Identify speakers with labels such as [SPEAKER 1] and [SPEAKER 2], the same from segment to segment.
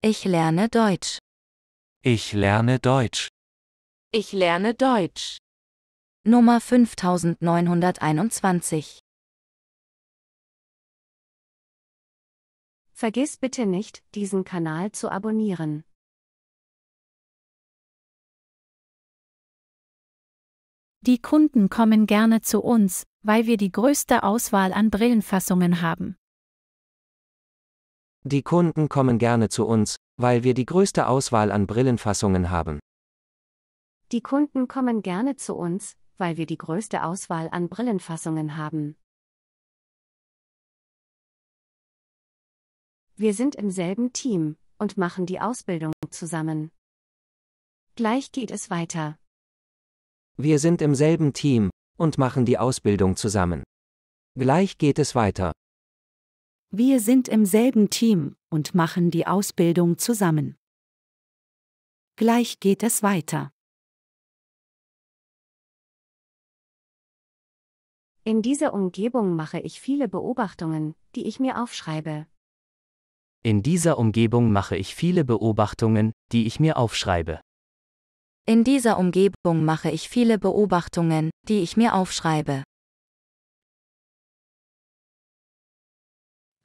[SPEAKER 1] Ich lerne Deutsch. Ich lerne Deutsch. Ich lerne Deutsch. Nummer 5921. Vergiss bitte nicht, diesen Kanal zu abonnieren. Die Kunden kommen gerne zu uns, weil wir die größte Auswahl an Brillenfassungen haben.
[SPEAKER 2] Die Kunden kommen gerne zu uns, weil wir die größte Auswahl an Brillenfassungen haben.
[SPEAKER 3] Die Kunden kommen gerne zu uns, weil wir die größte Auswahl an Brillenfassungen haben. Wir sind im selben Team und machen die Ausbildung zusammen. Gleich geht es weiter.
[SPEAKER 2] Wir sind im selben Team und machen die Ausbildung zusammen. Gleich geht es weiter.
[SPEAKER 1] Wir sind im selben Team und machen die Ausbildung zusammen. Gleich geht es weiter. In dieser Umgebung mache ich viele Beobachtungen,
[SPEAKER 3] die ich mir aufschreibe.
[SPEAKER 4] In dieser Umgebung mache ich viele Beobachtungen,
[SPEAKER 1] die ich mir aufschreibe. In dieser Umgebung mache ich viele Beobachtungen, die ich mir aufschreibe.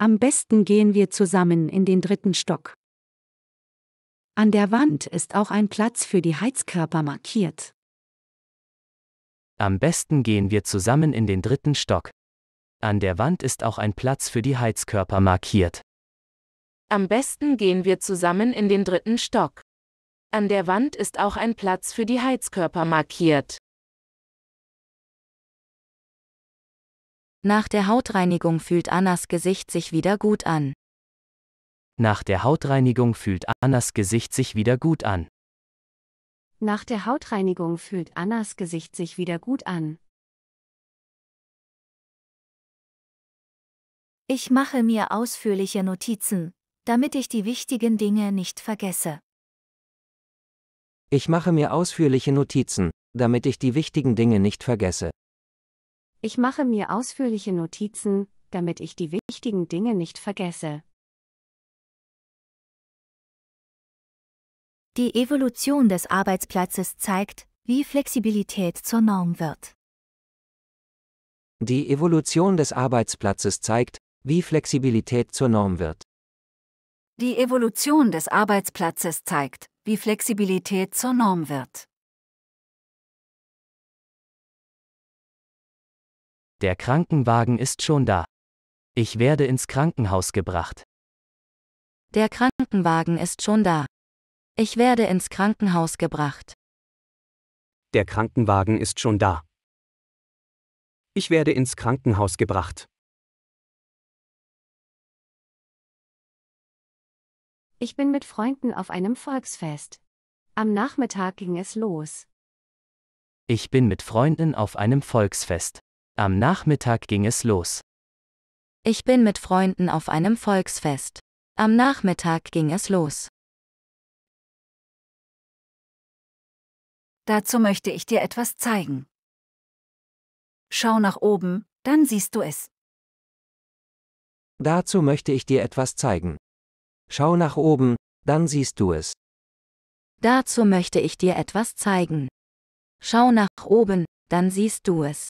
[SPEAKER 1] Am besten gehen wir zusammen in den dritten Stock. An
[SPEAKER 3] der Wand ist auch ein Platz für die Heizkörper markiert.
[SPEAKER 4] Am besten gehen wir zusammen in den dritten Stock. An der Wand ist auch ein Platz für die Heizkörper markiert.
[SPEAKER 3] Am besten gehen wir zusammen in den dritten Stock.
[SPEAKER 1] An der Wand ist auch ein Platz für die Heizkörper markiert. Nach der Hautreinigung fühlt Annas Gesicht sich wieder gut an.
[SPEAKER 4] Nach der Hautreinigung fühlt Annas Gesicht sich
[SPEAKER 1] wieder gut an. Nach der Hautreinigung fühlt Annas Gesicht sich wieder gut an. Ich mache mir ausführliche Notizen, damit ich die wichtigen Dinge nicht vergesse.
[SPEAKER 2] Ich mache mir ausführliche Notizen, damit ich die wichtigen Dinge nicht vergesse.
[SPEAKER 1] Ich mache mir ausführliche Notizen, damit ich die wichtigen Dinge nicht vergesse. Die Evolution des Arbeitsplatzes zeigt, wie Flexibilität zur Norm wird.
[SPEAKER 2] Die Evolution des Arbeitsplatzes zeigt, wie Flexibilität zur Norm wird.
[SPEAKER 1] Die Evolution des Arbeitsplatzes zeigt, wie Flexibilität zur Norm wird. Der Krankenwagen ist schon da. Ich werde ins Krankenhaus gebracht. Der Krankenwagen ist schon da. Ich werde ins Krankenhaus gebracht.
[SPEAKER 2] Der Krankenwagen ist schon da.
[SPEAKER 1] Ich werde ins Krankenhaus gebracht. Ich bin mit Freunden auf einem
[SPEAKER 3] Volksfest. Am Nachmittag ging es los.
[SPEAKER 1] Ich bin mit Freunden
[SPEAKER 4] auf einem Volksfest. Am Nachmittag ging es los.
[SPEAKER 3] Ich bin mit
[SPEAKER 1] Freunden auf einem Volksfest. Am Nachmittag ging es los. Dazu möchte ich dir etwas zeigen. Schau nach oben, dann siehst du es.
[SPEAKER 2] Dazu möchte ich dir etwas zeigen. Schau nach oben, dann siehst du es.
[SPEAKER 1] Dazu möchte ich dir etwas zeigen. Schau nach oben, dann siehst du es.